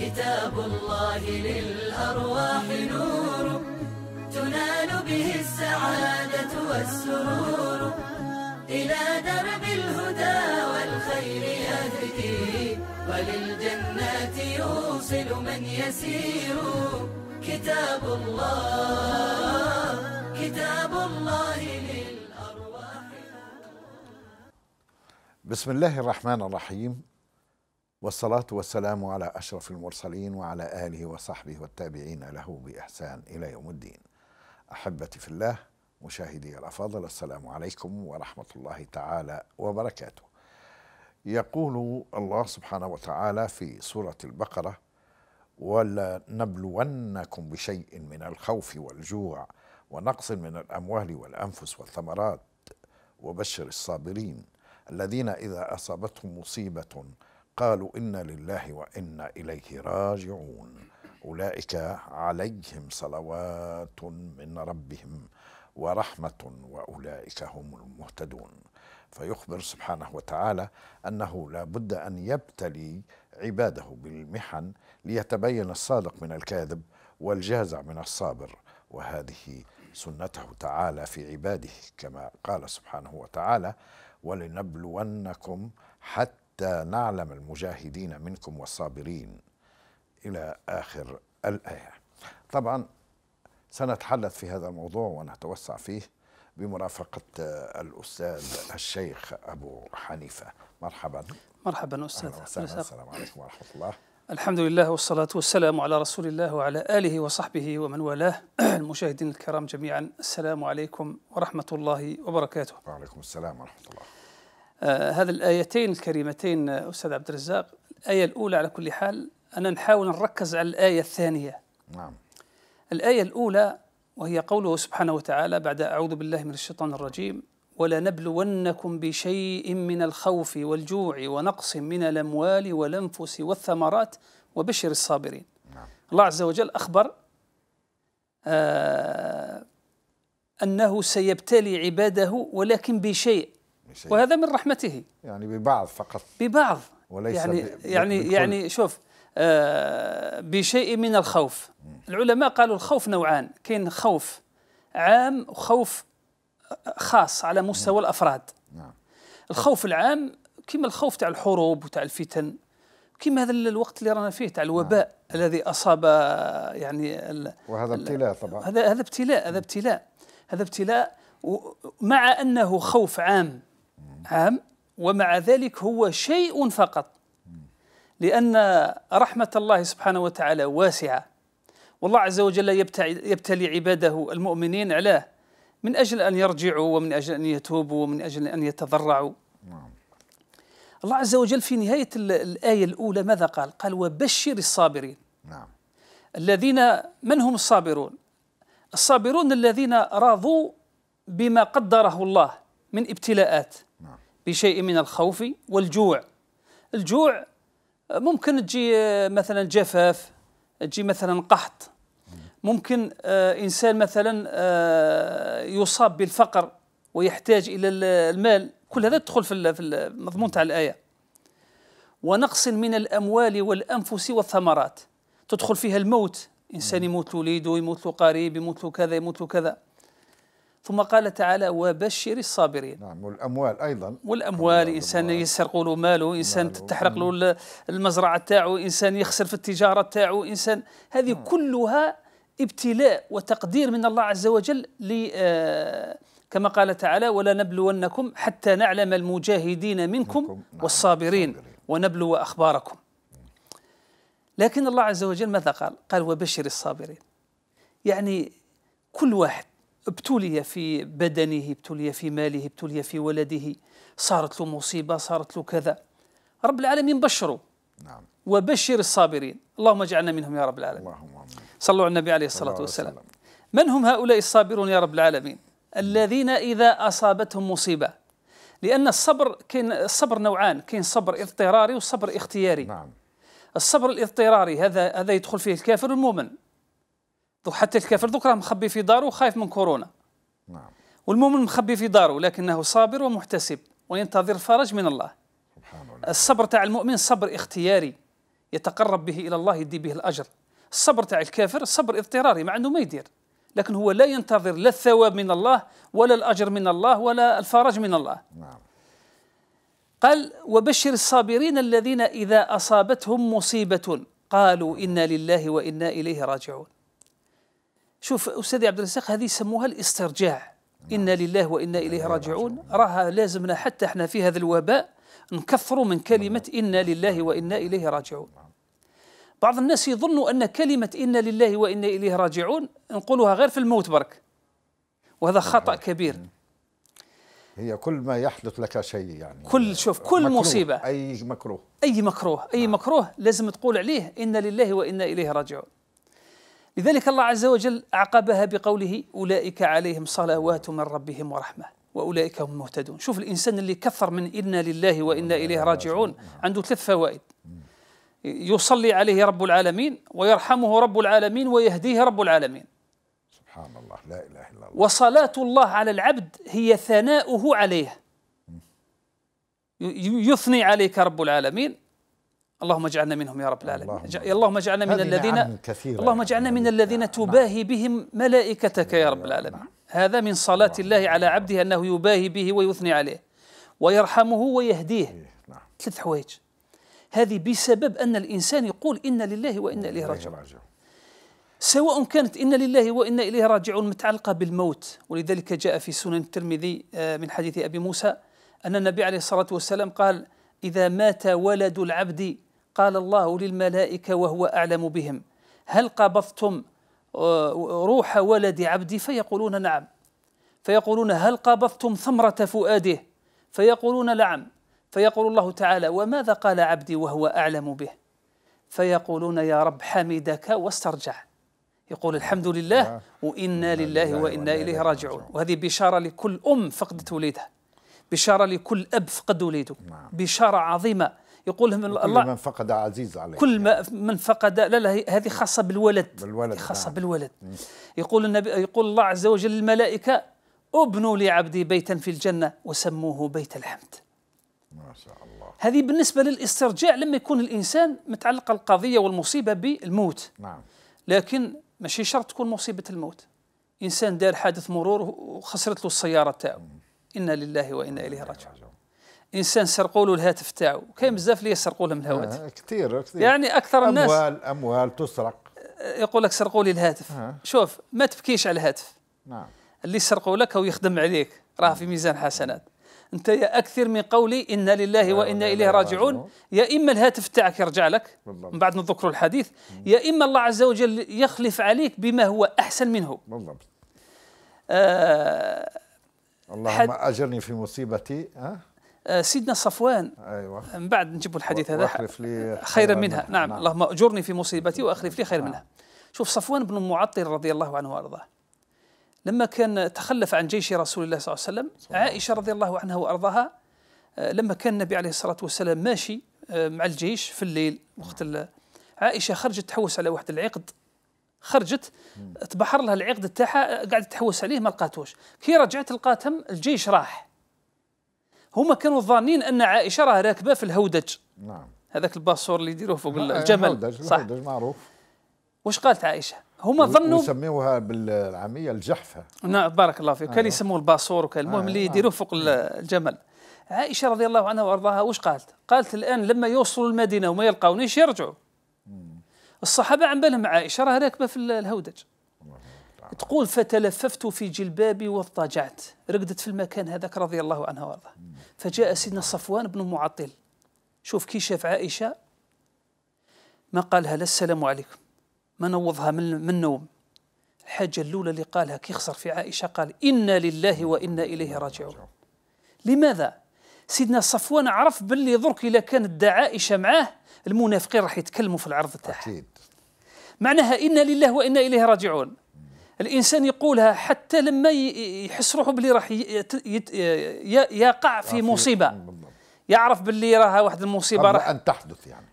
كتاب الله للأرواح نور تنال به السعادة والسرور إلى درب الهدى والخير يهدي وللجنات يوصل من يسير كتاب الله كتاب الله للأرواح بسم الله الرحمن الرحيم والصلاة والسلام على أشرف المرسلين وعلى آله وصحبه والتابعين له بإحسان إلى يوم الدين أحبتي في الله مشاهدي الأفاضل السلام عليكم ورحمة الله تعالى وبركاته يقول الله سبحانه وتعالى في سورة البقرة ولنبلونكم بشيء من الخوف والجوع ونقص من الأموال والأنفس والثمرات وبشر الصابرين الذين إذا أصابتهم مصيبة قالوا انا لله وانا اليه راجعون اولئك عليهم صلوات من ربهم ورحمه واولئك هم المهتدون فيخبر سبحانه وتعالى انه لا بد ان يبتلي عباده بالمحن ليتبين الصادق من الكاذب والجازع من الصابر وهذه سنته تعالى في عباده كما قال سبحانه وتعالى ولنبلونكم حتى حتى نعلم المجاهدين منكم والصابرين إلى آخر الآية طبعا سنتحدث في هذا الموضوع ونتوسع فيه بمرافقة الأستاذ الشيخ أبو حنيفة مرحبا مرحبا أستاذ السلام عليكم ورحمة الله الحمد لله والصلاة والسلام على رسول الله وعلى آله وصحبه ومن والاه المشاهدين الكرام جميعا السلام عليكم ورحمة الله وبركاته وعليكم السلام ورحمة الله آه، هذه الآيتين الكريمتين آه، أستاذ عبد الرزاق الآية الأولى على كل حال أنا نحاول نركز على الآية الثانية نعم الآية الأولى وهي قوله سبحانه وتعالى بعد أعوذ بالله من الشيطان الرجيم ولنبلونكم بشيء من الخوف والجوع ونقص من الأموال والأنفس والثمرات وبشر الصابرين نعم. الله عز وجل أخبر آه أنه سيبتلي عباده ولكن بشيء وهذا من رحمته يعني ببعض فقط ببعض وليس يعني يعني بالكل. يعني شوف آه بشيء من الخوف العلماء قالوا الخوف نوعان كاين خوف عام وخوف خاص على مستوى نعم. الافراد نعم. الخوف العام كما الخوف تاع الحروب وتاع الفتن كما هذا الوقت اللي رانا فيه تاع الوباء نعم. الذي اصاب يعني ال وهذا ابتلاء طبعا هذا هذا ابتلاء هذا ابتلاء هذا ابتلاء مع انه خوف عام عام ومع ذلك هو شيء فقط لأن رحمة الله سبحانه وتعالى واسعة والله عز وجل يبتلي عباده المؤمنين علاه من أجل أن يرجعوا ومن أجل أن يتوبوا ومن أجل أن يتضرعوا نعم. الله عز وجل في نهاية الآية الأولى ماذا قال؟ قال وبشر الصابرين نعم. الذين من هم الصابرون؟ الصابرون الذين راضوا بما قدره الله من ابتلاءات بشيء من الخوف والجوع الجوع ممكن تجي آه، مثلا جفاف تجي مثلا قحط ممكن آه، انسان مثلا آه، يصاب بالفقر ويحتاج الى المال كل هذا تدخل في في تاع الايه ونقص من الاموال والانفس والثمرات تدخل فيها الموت انسان يموت وليده يموت له قريب يموت له كذا يموت له كذا ثم قال تعالى وبشر الصابرين نعم والاموال ايضا والاموال انسان يسرق له ماله انسان تحرق له المزرعه تاعو انسان يخسر في التجاره تاعو انسان هذه مم. كلها ابتلاء وتقدير من الله عز وجل ل آه، كما قال تعالى ولا نبلونكم حتى نعلم المجاهدين منكم نعم، والصابرين ونبلو اخباركم لكن الله عز وجل ماذا قال قال وبشر الصابرين يعني كل واحد ابتلي في بدنه ابتلي في ماله ابتلي في ولده صارت له مصيبة صارت له كذا رب العالمين بشروا نعم وبشر الصابرين اللهم اجعلنا منهم يا رب العالمين اللهم أمين. صلوا على النبي عليه الصلاة والسلام من هم هؤلاء الصابرون يا رب العالمين الذين إذا أصابتهم مصيبة لأن الصبر كاين الصبر نوعان كاين صبر اضطراري وصبر اختياري نعم الصبر الاضطراري هذا هذا يدخل فيه الكافر والمؤمن حتى الكافر دوك راه مخبي في داره وخايف من كورونا نعم والمؤمن مخبي في داره لكنه صابر ومحتسب وينتظر الفرج من الله سبحان الله الصبر تاع المؤمن صبر اختياري يتقرب به الى الله يدي به الاجر الصبر تاع الكافر صبر اضطراري ما عنده ما يدير لكن هو لا ينتظر لا الثواب من الله ولا الاجر من الله ولا الفرج من الله نعم قال وبشر الصابرين الذين اذا اصابتهم مصيبه قالوا انا لله وانا اليه راجعون شوف أستاذي عبد الرزاق هذه يسموها الاسترجاع نعم. إنا لله وإنا إليه نعم، راجعون نعم. راها لازمنا حتى احنا في هذا الوباء نكثروا من كلمة إنا لله وإنا إليه راجعون بعض الناس يظنوا أن كلمة إنا لله وإنا إليه راجعون نقولها غير في الموت برك وهذا خطأ كبير هي كل ما يحدث لك شيء يعني كل شوف كل مكروه مصيبة أي مكروه أي مكروه أي مكروه لازم تقول عليه إنا لله وإنا إليه راجعون لذلك الله عز وجل أعقبها بقوله أولئك عليهم صلوات من ربهم ورحمة وأولئك هم المهتدون شوف الإنسان اللي كثر من إنا لله وإنا إليه راجعون عنده ثلاث فوائد يصلي عليه رب العالمين ويرحمه رب العالمين ويهديه رب العالمين سبحان الله لا إله إلا الله وصلاة الله على العبد هي ثناؤه عليه يثني عليك رب العالمين اللهم اجعلنا منهم يا رب العالمين اللهم, اللهم اجعلنا من نعم الذين اللهم اجعلنا يعني. من نعم. الذين تباهي بهم ملائكتك يا رب نعم. العالمين هذا من صلاة الله على عبده أنه يباهي به ويثني عليه ويرحمه ويهديه إيه، ثلاث حوايج هذه بسبب أن الإنسان يقول إن لله وإنا إليه راجعون سواء كانت إن لله وإنا إليه راجعون متعلقة بالموت ولذلك جاء في سنن الترمذي آه، من حديث أبي موسى أن النبي عليه الصلاة والسلام قال إذا مات ولد العبد قال الله للملائكة وهو أعلم بهم هل قبضتم آه، روح ولد عبدي فيقولون نعم فيقولون هل قبضتم ثمرة فؤاده فيقولون نعم فيقول الله تعالى وماذا قال عبدي وهو أعلم به فيقولون يا رب حمدك واسترجع يقول الحمد لله وإنا لله وإنا إليه راجعون وهذه بشارة لكل أم فقدت وليدها بشارة لكل أب فقد وليده نعم. بشارة عظيمة يقول من الله من فقد عزيز عليه كل ما من فقد لا لا هذه خاصه بالولد بالولد نعم. خاصه نعم. بالولد يقول النبي يقول الله عز وجل للملائكه ابنوا لعبدي بيتا في الجنه وسموه بيت الحمد ما شاء الله هذه بالنسبه للاسترجاع لما يكون الانسان متعلق القضيه والمصيبه بالموت نعم لكن ماشي شرط تكون مصيبه الموت انسان دار حادث مرور وخسرت له السياره تاعو انا لله وانا اليه راجعون انسان سرقوا له الهاتف تاعو كاين بزاف اللي يسرقوا لهم الهواتف آه كثير كثير يعني اكثر الناس اموال اموال تسرق آه، يقول لك سرقوا لي الهاتف آه. شوف ما تبكيش على الهاتف نعم اللي سرقوا لك او يخدم عليك راه في ميزان حسنات انت يا اكثر من قولي انا لله وانا اليه راجعون يا اما الهاتف تاعك يرجع لك من بعد نذكر الحديث يا اما الله عز وجل يخلف عليك بما هو احسن منه بالضبط آه اللهم اجرني في مصيبتي ها آه، سيدنا صفوان ايوه من بعد نجيب الحديث هذا خيرا منها نعم, نعم اللهم اجرني في مصيبتي واخلف لي خير نعم. منها شوف صفوان بن معطل رضي الله عنه وارضاه لما كان تخلف عن جيش رسول الله صلى الله عليه وسلم صحيح. عائشه رضي الله عنها وارضاها آه، لما كان النبي عليه الصلاه والسلام ماشي آه، مع الجيش في الليل وقت عائشه خرجت تحوس على واحد العقد خرجت تبحر لها العقد تاعها قاعده تحوس عليه ما لقاتوش كي رجعت لقاتهم الجيش راح هما كانوا ظانين ان عائشه راه راكبه في الهودج نعم هذاك الباسور اللي يديروه فوق آه، الجمل الهودج صح الهودج معروف واش قالت عائشه هما ظنوا يسميوها بالعاميه الجحفه نعم بارك الله فيك كان آه. يسموه الباسور وكان المهم آه، اللي يديروه فوق نعم. الجمل عائشه رضي الله عنها وارضاها واش قالت؟ قالت الان لما يوصلوا المدينه وما يلقونيش يرجعوا الصحابه عن بالهم عائشه راه راكبه في الهودج تقول فتلففت في جلبابي واضطجعت رقدت في المكان هذاك رضي الله عنها وارضاه فجاء سيدنا صفوان بن معطل شوف كي شاف عائشة ما قالها لا السلام عليكم ما نوضها من من النوم الحاجة الأولى اللي قالها كي خسر في عائشة قال إنا لله وإنا إليه راجعون لماذا؟ سيدنا صفوان عرف باللي ضرك إذا كانت دا عائشة معاه المنافقين راح يتكلموا في العرض تاعها معناها إنا لله وإنا إليه راجعون الانسان يقولها حتى لما يحس روحه باللي راح يقع في مصيبه يعرف باللي راها واحد المصيبه قبل راح ان تحدث يعني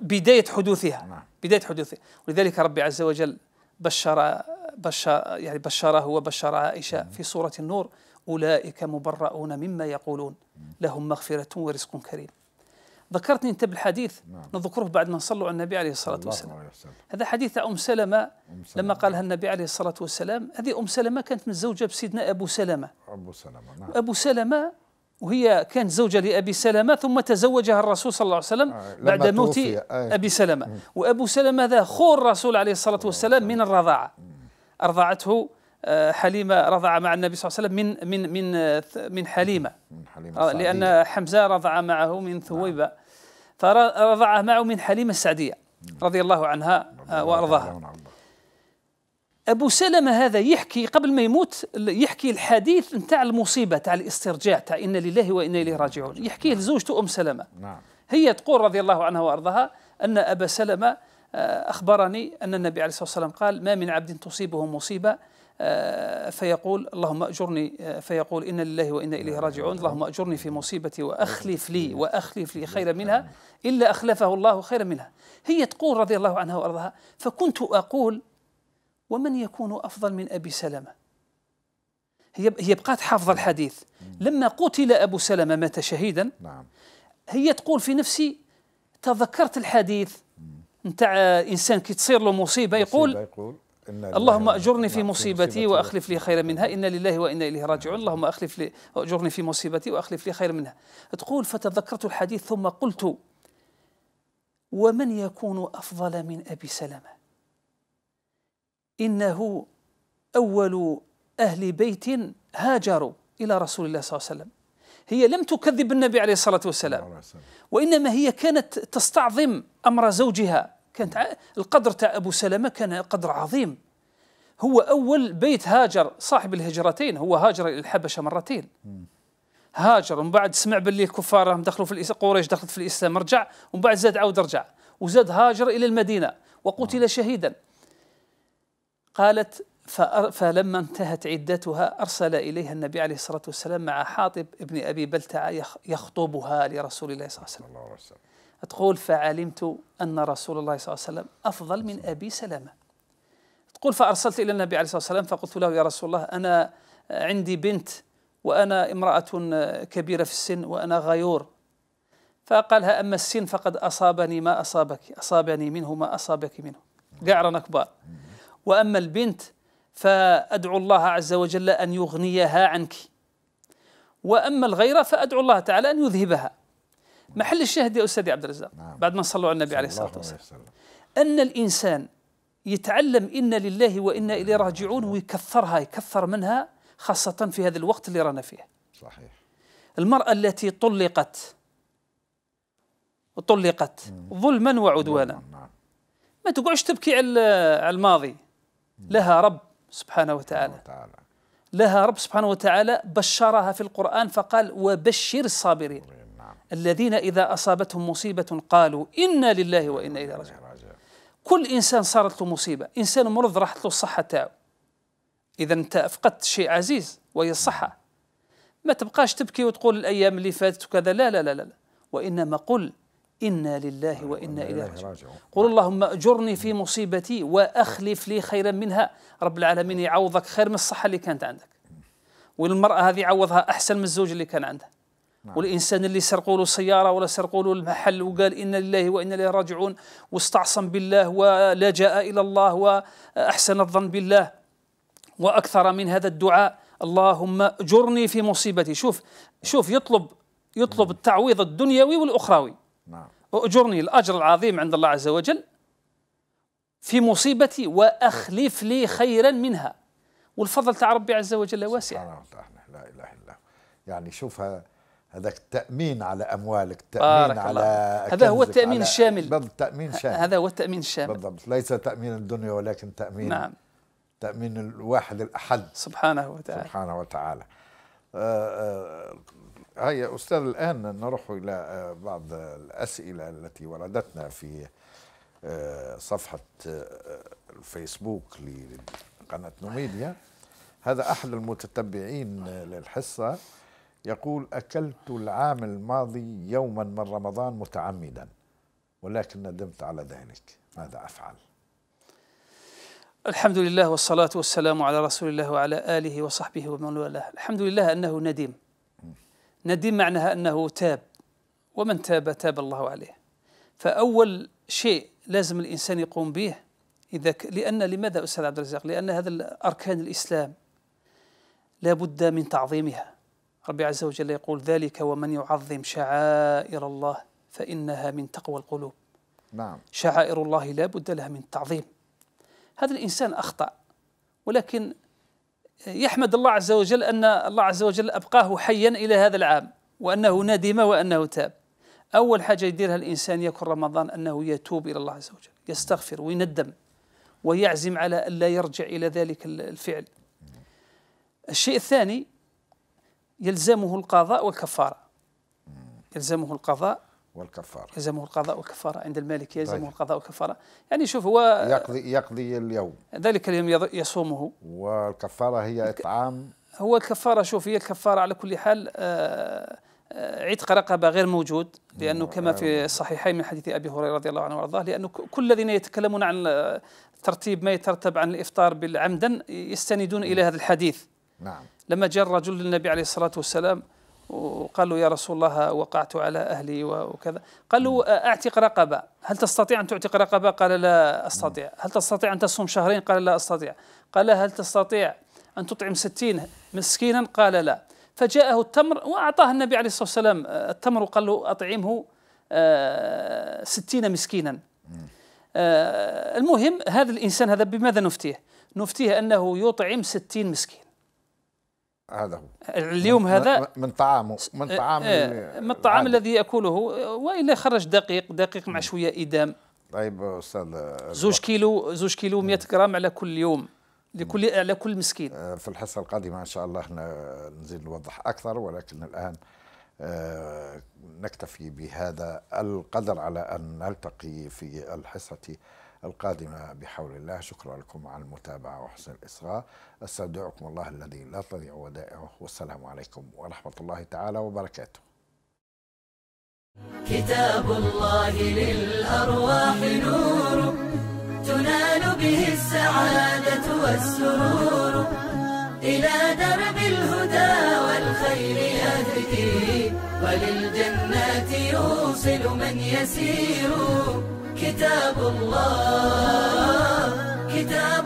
بدايه حدوثها نعم. بدايه حدوثها ولذلك ربي عز وجل بشر بشر يعني بشره وبشر عائشه في سوره النور اولئك مبرؤون مما يقولون لهم مغفره ورزق كريم ذكرتني أنت بالحديث نعم. نذكره بعد ما صلوا على النبي عليه الصلاة والسلام عليه هذا حديث أم سلمة, أم سلمة لما قالها النبي عليه الصلاة والسلام هذه أم سلمة كانت متزوجة بسيدنا أبو سلمة أبو سلمة نعم أبو سلمة وهي كانت زوجة لأبي سلمة ثم تزوجها الرسول صلى الله عليه وسلم آه بعد موت آه أبي سلمة مم. وأبو سلمة ذا خور الرسول عليه الصلاة والسلام من الرضاعة أرضعته حليمه رضع مع النبي صلى الله عليه وسلم من من من آه، من حليمه, من حليمة آه، لان حمزه رضع معه من نعم. ثويبه فرضع معه من حليمه السعديه نعم. رضي الله آه، عنها وارضاها ابو سلمه هذا يحكي قبل ما يموت يحكي الحديث نتاع المصيبه تاع الاسترجاع تاع انا لله وانا اليه راجعون يحكيه نعم. لزوجته ام سلمه نعم هي تقول رضي الله عنها وارضاها ان ابا سلمه اخبرني ان النبي عليه الصلاه والسلام قال ما من عبد تصيبه مصيبه آه، فيقول اللهم أجرني آه، فيقول إن لله وإنا إليه راجعون اللهم أجرني في مصيبتي وأخلف لي وأخلف لي خيرا منها إلا أخلفه الله خيرا منها هي تقول رضي الله عنها وأرضاها فكنت أقول ومن يكون أفضل من أبي سلمة هي هي بقات حافظة الحديث لما قتل أبو سلمة مات شهيدا نعم هي تقول في نفسي تذكرت الحديث نتاع انسان كي تصير له مصيبه يقول, يقول اللهم أجرني في نعم، مصيبتي وأخلف لي خيرا منها إنا لله وإنا إليه راجعون اللهم أخلف لي أجرني في مصيبتي وأخلف لي خيرا منها تقول فتذكرت الحديث ثم قلت ومن يكون أفضل من أبي سلمة إنه أول أهل بيت هاجروا إلى رسول الله صلى الله عليه وسلم هي لم تكذب النبي عليه الصلاة والسلام وإنما هي كانت تستعظم أمر زوجها كانت القدر تاع ابو سلمه كان قدر عظيم هو اول بيت هاجر صاحب الهجرتين هو هاجر الى الحبشه مرتين هاجر ومن بعد سمع باللي الكفار راهم دخلوا في قريش دخلت في الاسلام رجع ومن بعد زاد عاود رجع وزاد هاجر الى المدينه وقتل نعم. شهيدا قالت فلما انتهت عدتها ارسل اليها النبي عليه الصلاه والسلام مع حاطب ابن ابي بلتعه يخطبها لرسول الله صلى الله عليه وسلم تقول فعلمت أن رسول الله صلى الله عليه وسلم أفضل من أبي سلمة تقول فأرسلت إلى النبي عليه الصلاة والسلام فقلت له يا رسول الله أنا عندي بنت وأنا امرأة كبيرة في السن وأنا غيور فقالها أما السن فقد أصابني ما أصابك أصابني منه ما أصابك منه قعرنا كبار وأما البنت فأدعو الله عز وجل أن يغنيها عنك وأما الغيرة فأدعو الله تعالى أن يذهبها محل الشاهد يا أستاذي عبد الرزاق نعم. بعد ما صلوا على النبي عليه الصلاة والسلام أن الإنسان يتعلم إنا لله وإنا إليه راجعون ويكثرها يكثر منها خاصة في هذا الوقت اللي رانا فيه صحيح المرأة التي طلقت طلقت ظلما وعدوانا نعم. ما تقعش تبكي على الماضي لها رب سبحانه وتعالى لها رب سبحانه وتعالى بشرها في القرآن فقال وبشر الصابرين الذين إذا أصابتهم مصيبة قالوا إنا لله وإنا إليه راجعون كل إنسان صارت له مصيبة إنسان مرض راحت له الصحة تاعو إذا أنت فقدت شيء عزيز وهي الصحة ما تبقاش تبكي وتقول الأيام اللي فاتت وكذا لا لا لا لا وإنما قل إنا لله وإنا إليه راجعون قل اللهم أجرني في مصيبتي وأخلف لي خيرا منها رب العالمين يعوضك خير من الصحة اللي كانت عندك والمرأة هذه عوضها أحسن من الزوج اللي كان عندها نعم. والانسان اللي سرقوا له سياره ولا سرقوا له المحل وقال انا لله وانا اليه راجعون واستعصم بالله ولجا الى الله واحسن الظن بالله واكثر من هذا الدعاء اللهم اجرني في مصيبتي شوف شوف يطلب يطلب نعم. التعويض الدنيوي والاخروي نعم اجرني الاجر العظيم عند الله عز وجل في مصيبتي واخلف لي خيرا منها والفضل تاع ربي عز وجل واسع سبحان الله لا اله الا الله يعني شوف هذاك التامين على اموالك التامين على هذا هو التامين الشامل بالضبط التامين الشامل هذا هو التامين الشامل بالضبط ليس تامين الدنيا ولكن تامين نعم تامين الواحد الاحد سبحانه وتعالى سبحانه وتعالى آه آه هيا استاذ الان نروح الى آه، بعض الاسئله التي وردتنا في آه، صفحه آه، الفيسبوك لقناه نوميديا هذا احد المتتبعين للحصه يقول أكلت العام الماضي يوما من رمضان متعمدا ولكن ندمت على ذلك ماذا أفعل الحمد لله والصلاة والسلام على رسول الله وعلى آله وصحبه ومن والاه الحمد لله أنه ندم ندم معناها أنه تاب ومن تاب تاب الله عليه فأول شيء لازم الإنسان يقوم به إذا ك... لأن لماذا أستاذ عبد الرزاق لأن هذا أركان الإسلام لا بد من تعظيمها ربي عز وجل يقول ذلك ومن يعظم شعائر الله فإنها من تقوى القلوب نعم شعائر الله لا بد لها من التعظيم هذا الإنسان أخطأ ولكن يحمد الله عز وجل أن الله عز وجل أبقاه حيا إلى هذا العام وأنه ندم وأنه تاب أول حاجة يديرها الإنسان يكون رمضان أنه يتوب إلى الله عز وجل يستغفر ويندم ويعزم على ألا يرجع إلى ذلك الفعل الشيء الثاني يلزمه القضاء والكفارة يلزمه القضاء والكفارة يلزمه القضاء والكفارة عند المالك طيب. يلزمه طيب. القضاء والكفارة يعني شوف هو يقضي يقضي اليوم ذلك اليوم يصومه والكفارة هي إطعام هو الكفارة شوف هي الكفارة على كل حال آه، آه، عتق رقبة غير موجود لأنه كما في نعم. الصحيحين من حديث أبي هريرة رضي الله عنه وأرضاه لأنه كل الذين يتكلمون عن ترتيب ما يترتب عن الإفطار بالعمدا يستندون إلى هذا الحديث نعم لما جاء الرجل للنبي عليه الصلاة والسلام وقال له يا رسول الله وقعت على أهلي وكذا قال له أعتق رقبة هل تستطيع أن تعتق رقبة قال لا أستطيع هل تستطيع أن تصوم شهرين قال لا أستطيع قال هل تستطيع أن تطعم ستين مسكينا قال لا فجاءه التمر وأعطاه النبي عليه الصلاة والسلام التمر وقال له أطعمه ستين مسكينا المهم هذا الإنسان هذا بماذا نفتيه نفتيه أنه يطعم ستين مسكين هذا هو اليوم من هذا من طعامه من طعام آه، من الطعام الذي ياكله والا خرج دقيق دقيق مع شويه ادام طيب استاذ آه، زوج كيلو زوج كيلو 100 جرام على كل يوم لكل على كل مسكين آه، في الحصه القادمه ان شاء الله نزيد نوضح اكثر ولكن الان نكتفي بهذا القدر على ان نلتقي في الحصه القادمة بحول الله شكرا لكم على المتابعة وحسن الإصغاء أستودعكم الله الذي لا تضيع ودائعه والسلام عليكم ورحمة الله تعالى وبركاته كتاب الله للأرواح نور تنال به السعادة والسرور إلى درب الهدى والخير يهدي وللجنات يوصل من يسير كتاب الله كتاب